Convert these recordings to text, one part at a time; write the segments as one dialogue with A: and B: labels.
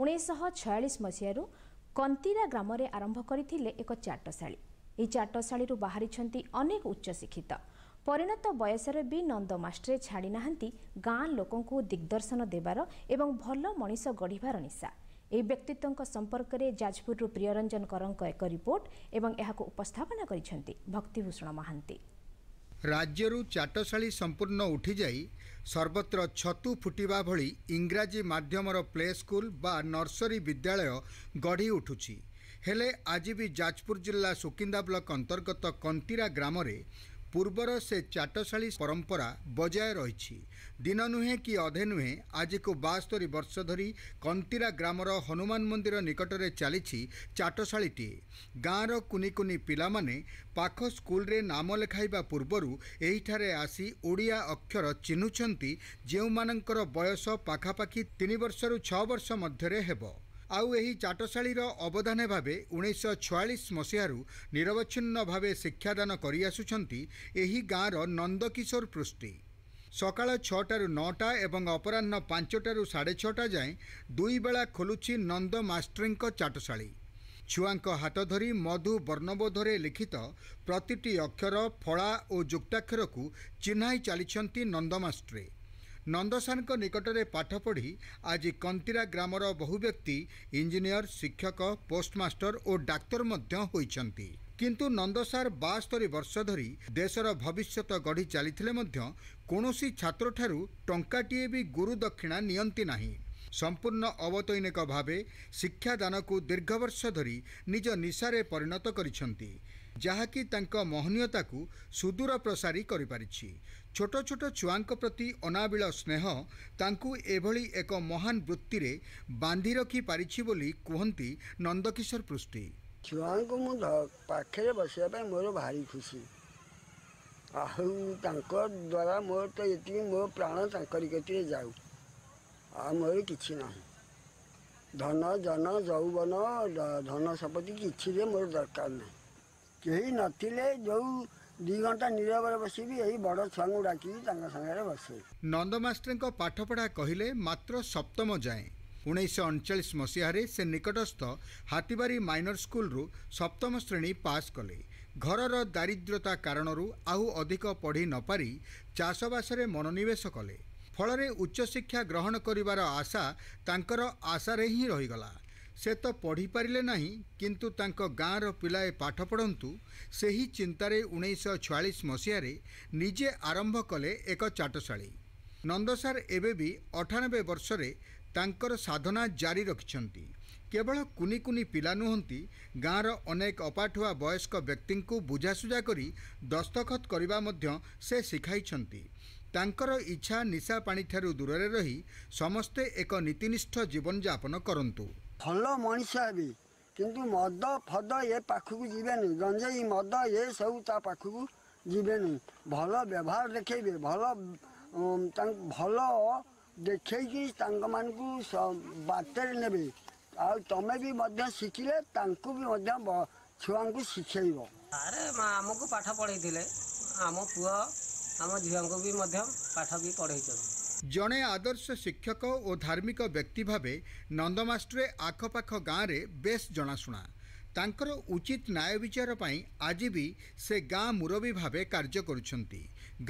A: ଉଣେଇଶହ ଛୟାଳିଶ ମସିହାରୁ କନ୍ତିରା ଗ୍ରାମରେ ଆରମ୍ଭ କରିଥିଲେ ଏକ ଚାଟଶାଳୀ ଏହି ଚାଟଶାଳୀରୁ ବାହାରିଛନ୍ତି ଅନେକ ଉଚ୍ଚଶିକ୍ଷିତ ପରିଣତ ବୟସରେ ବି ନନ୍ଦ ମାଷ୍ଟ୍ରେ ଛାଡ଼ି ନାହାନ୍ତି ଗାଁ ଲୋକଙ୍କୁ ଦିଗ୍ଦର୍ଶନ ଦେବାର ଏବଂ ଭଲ ମଣିଷ ଗଢ଼ିବାର ନିଶା ଏହି ବ୍ୟକ୍ତିତ୍ୱଙ୍କ ସମ୍ପର୍କରେ ଯାଜପୁରରୁ ପ୍ରିୟରଞ୍ଜନ କରଙ୍କ ଏକ ରିପୋର୍ଟ ଏବଂ ଏହାକୁ ଉପସ୍ଥାପନା କରିଛନ୍ତି ଭକ୍ତିଭୂଷଣ ମହାନ୍ତି
B: ରାଜ୍ୟରୁ ଚାଟଶାଳୀ ସମ୍ପୂର୍ଣ୍ଣ ଉଠିଯାଇ ସର୍ବତ୍ର ଛତୁ ଫୁଟିବା ଭଳି ଇଂରାଜୀ ମାଧ୍ୟମର ପ୍ଲେ ସ୍କୁଲ ବା ନର୍ସରୀ ବିଦ୍ୟାଳୟ ଗଢ଼ି ଉଠୁଛି ହେଲେ ଆଜି ବି ଯାଜପୁର ଜିଲ୍ଲା ସୁକିନ୍ଦା ବ୍ଲକ ଅନ୍ତର୍ଗତ କନ୍ତିରା ଗ୍ରାମରେ ପୂର୍ବର ସେ ଚାଟଶାଳୀ ପରମ୍ପରା ବଜାୟ ରହିଛି ଦିନ ନୁହେଁ କି ଅଧେ ନୁହେଁ ଆଜିକୁ ବାସ୍ତରି ବର୍ଷ ଧରି କନ୍ତିରା ଗ୍ରାମର ହନୁମାନ ମନ୍ଦିର ନିକଟରେ ଚାଲିଛି ଚାଟଶାଳୀଟିଏ ଗାଁର କୁନି କୁନି ପିଲାମାନେ ପାଖ ସ୍କୁଲରେ ନାମ ଲେଖାଇବା ପୂର୍ବରୁ ଏହିଠାରେ ଆସି ଓଡ଼ିଆ ଅକ୍ଷର ଚିହ୍ନୁଛନ୍ତି ଯେଉଁମାନଙ୍କର ବୟସ ପାଖାପାଖି ତିନି ବର୍ଷରୁ ଛଅ ବର୍ଷ ମଧ୍ୟରେ ହେବ ଆଉ ଏହି ଚାଟଶାଳୀର ଅବଦାନ ଭାବେ ଉଣେଇଶହ ଛୟାଳିଶ ମସିହାରୁ ନିରବଚ୍ଛିନ୍ନ ଭାବେ ଶିକ୍ଷାଦାନ କରିଆସୁଛନ୍ତି ଏହି ଗାଁର ନନ୍ଦକିଶୋର ପୃଷ୍ଟି ସକାଳ ଛଅଟାରୁ ନଅଟା ଏବଂ ଅପରାହ୍ନ ପାଞ୍ଚଟାରୁ ସାଢ଼େ ଛଅଟା ଯାଏଁ ଦୁଇବେଳା ଖୋଲୁଛି ନନ୍ଦ ମାଷ୍ଟ୍ରେଙ୍କ ଚାଟଶାଳୀ ଛୁଆଙ୍କ ହାତ ଧରି ମଧୁ ବର୍ଣ୍ଣବୋଧରେ ଲିଖିତ ପ୍ରତିଟି ଅକ୍ଷର ଫଳା ଓ ଯୁକ୍ତାକ୍ଷରକୁ ଚିହ୍ନାଇ ଚାଲିଛନ୍ତି ନନ୍ଦ ମାଷ୍ଟ୍ରେ ନନ୍ଦସାରଙ୍କ ନିକଟରେ ପାଠ ପଢ଼ି ଆଜି କନ୍ତିରା ଗ୍ରାମର ବହୁ ବ୍ୟକ୍ତି ଇଞ୍ଜିନିୟର ଶିକ୍ଷକ ପୋଷ୍ଟମାଷ୍ଟର ଓ ଡାକ୍ତର ମଧ୍ୟ ହୋଇଛନ୍ତି କିନ୍ତୁ ନନ୍ଦସାର ବାସ୍ତରି ବର୍ଷ ଧରି ଦେଶର ଭବିଷ୍ୟତ ଗଢ଼ି ଚାଲିଥିଲେ ମଧ୍ୟ କୌଣସି ଛାତ୍ରଠାରୁ ଟଙ୍କାଟିଏ ବି ଗୁରୁ ଦକ୍ଷିଣା ନିଅନ୍ତି ନାହିଁ ସମ୍ପୂର୍ଣ୍ଣ ଅବତୈନିକ ଭାବେ ଶିକ୍ଷାଦାନକୁ ଦୀର୍ଘ ବର୍ଷ ଧରି ନିଜ ନିଶାରେ ପରିଣତ କରିଛନ୍ତି ଯାହାକି ତାଙ୍କ ମହନୀୟତାକୁ ସୁଦୂର ପ୍ରସାରୀ କରିପାରିଛି ଛୋଟ ଛୋଟ ଛୁଆଙ୍କ ପ୍ରତି ଅନାବିଳ ସ୍ନେହ ତାଙ୍କୁ ଏଭଳି ଏକ ମହାନ ବୃତ୍ତିରେ ବାନ୍ଧି ରଖିପାରିଛି ବୋଲି କୁହନ୍ତି ନନ୍ଦକିଶୋର ପୃଷ୍ଟି ଛୁଆଙ୍କୁ ମୁଁ ପାଖରେ
A: ବସିବା ପାଇଁ ମୋର ଭାରି ଖୁସି ଆଉ ତାଙ୍କ ଦ୍ୱାରା ମୋର ତ ଏତିକି ମୋ ପ୍ରାଣ ତାଙ୍କରି କତିରେ ଯାଉ ଆଉ ମୋର କିଛି ନାହିଁ ଧନ ଜନ ଯୌବନ ଧନ ସମ୍ପତ୍ତି କିଛିରେ ମୋର ଦରକାର ନାହିଁ କେହି ନଥିଲେ ଯୋଉ ଦୁଇ ଘଣ୍ଟା ନିରବରେ ବସିବି ଏହି ବଡ଼ ଛୁଆଙ୍କୁ ଡାକିକି ତାଙ୍କ ସାଙ୍ଗରେ
B: ବସେ ନନ୍ଦ ମାଷ୍ଟ୍ରେଙ୍କ ପାଠପଢ଼ା କହିଲେ ମାତ୍ର ସପ୍ତମ ଯାଏଁ ଉଣେଇଶହ ଅଣଚାଳିଶ ମସିହାରେ ସେ ନିକଟସ୍ଥ ହାତୀବାରୀ ମାଇନର ସ୍କୁଲରୁ ସପ୍ତମ ଶ୍ରେଣୀ ପାସ୍ କଲେ ଘରର ଦାରିଦ୍ରତା କାରଣରୁ ଆଉ ଅଧିକ ପଢ଼ି ନ ପାରି ଚାଷବାସରେ ମନୋନିବେଶ କଲେ ଫଳରେ ଉଚ୍ଚଶିକ୍ଷା ଗ୍ରହଣ କରିବାର ଆଶା ତାଙ୍କର ଆଶାରେ ହିଁ ରହିଗଲା ସେ ତ ପଢ଼ିପାରିଲେ ନାହିଁ କିନ୍ତୁ ତାଙ୍କ ଗାଁର ପିଲାଏ ପାଠ ପଢ଼ନ୍ତୁ ସେହି ଚିନ୍ତାରେ ଉଣେଇଶହ ଛୟାଳିଶ ମସିହାରେ ନିଜେ ଆରମ୍ଭ କଲେ ଏକ ଚାଟଶାଳୀ ନନ୍ଦସାର ସାର୍ ଏବେ ବି ଅଠାନବେ ବର୍ଷରେ ତାଙ୍କର ସାଧନା ଜାରି ରଖିଛନ୍ତି କେବଳ କୁନି କୁନି ପିଲା ନୁହନ୍ତି ଗାଁର ଅନେକ ଅପାଠୁଆ ବୟସ୍କ ବ୍ୟକ୍ତିଙ୍କୁ ବୁଝାସୁଝା କରି ଦସ୍ତଖତ କରିବା ମଧ୍ୟ ସେ ଶିଖାଇଛନ୍ତି ତାଙ୍କର ଇଚ୍ଛା ନିଶା ପାଣିଠାରୁ ଦୂରରେ ରହି ସମସ୍ତେ ଏକ ନୀତିନିଷ୍ଠ ଜୀବନଯାପନ କରନ୍ତୁ ଭଲ ମଣିଷ ହେବେ କିନ୍ତୁ ମଦ ଫଦ ଏ ପାଖକୁ ଯିବେନି ଗଞ୍ଜେଇ
A: ମଦ ଏସବୁ ତା ପାଖକୁ ଯିବେନି ଭଲ ବ୍ୟବହାର ଦେଖେଇବେ ଭଲ ତାଙ୍କୁ ଭଲ ଦେଖେଇକି ତାଙ୍କମାନଙ୍କୁ ବାଟରେ ନେବେ ଆଉ ତମେ ବି ମଧ୍ୟ ଶିଖିଲେ ତାଙ୍କୁ ବି ମଧ୍ୟ ଛୁଆଙ୍କୁ ଶିଖେଇବ ଆରେ ମା ଆମକୁ ପାଠ ପଢ଼େଇଥିଲେ ଆମ ପୁଅ ଆମ ଝିଅଙ୍କୁ ବି ମଧ୍ୟ ପାଠ ବି
B: ପଢ଼େଇଛନ୍ତି ଜଣେ ଆଦର୍ଶ ଶିକ୍ଷକ ଓ ଧାର୍ମିକ ବ୍ୟକ୍ତି ଭାବେ ନନ୍ଦମାଷ୍ଟ୍ରେ ଆଖପାଖ ଗାଁରେ ବେଶ୍ ଜଣାଶୁଣା ତାଙ୍କର ଉଚିତ ନ୍ୟାୟ ବିଚାର ପାଇଁ ଆଜି ବି ସେ ଗାଁ ମୁରବୀ ଭାବେ କାର୍ଯ୍ୟ କରୁଛନ୍ତି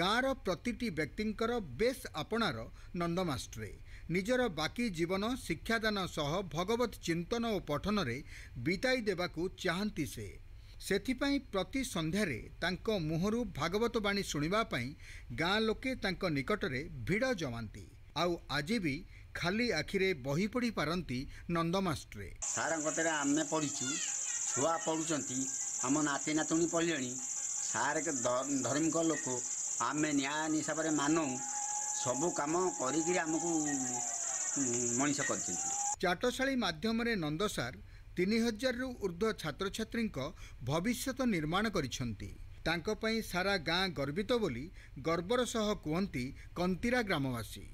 B: ଗାଁର ପ୍ରତିଟି ବ୍ୟକ୍ତିଙ୍କର ବେଶ୍ ଆପଣାର ନନ୍ଦମାଷ୍ଟ୍ରେ ନିଜର ବାକି ଜୀବନ ଶିକ୍ଷାଦାନ ସହ ଭଗବତ ଚିନ୍ତନ ଓ ପଠନରେ ବିତାଇ ଦେବାକୁ ଚାହାନ୍ତି ସେ ସେଥିପାଇଁ ପ୍ରତି ସନ୍ଧ୍ୟାରେ ତାଙ୍କ ମୁହଁରୁ ଭାଗବତ ବାଣୀ ଶୁଣିବା ପାଇଁ ଗାଁ ଲୋକେ ତାଙ୍କ ନିକଟରେ ଭିଡ଼ ଜମାନ୍ତି ଆଉ ଆଜି ବି ଖାଲି ଆଖିରେ ବହି ପଢ଼ି ପାରନ୍ତି ନନ୍ଦମାଷ୍ଟରେ
A: ସାରଙ୍କ କତିରେ ଆମେ ପଢ଼ିଛୁ ଛୁଆ ପଢ଼ୁଛନ୍ତି ଆମ ନାତି ନାତୁଣୀ ପଢ଼ିଲେଣି ସାର୍ ଧର୍ମିକ ଲୋକ ଆମେ ନ୍ୟାୟ ହିସାବରେ ମାନୁ ସବୁ କାମ କରିକିରି ଆମକୁ ମଣିଷ କରିଛନ୍ତି
B: ଚାଟଶାଳୀ ମାଧ୍ୟମରେ ନନ୍ଦ ସାର୍ ତିନି ହଜାରରୁ ଉର୍ଦ୍ଧ୍ୱ ଛାତ୍ରଛାତ୍ରୀଙ୍କ ଭବିଷ୍ୟତ ନିର୍ମାଣ କରିଛନ୍ତି ତାଙ୍କ ପାଇଁ ସାରା ଗାଁ ଗର୍ବିତ ବୋଲି ଗର୍ବର ସହ କୁହନ୍ତି କନ୍ତିରା ଗ୍ରାମବାସୀ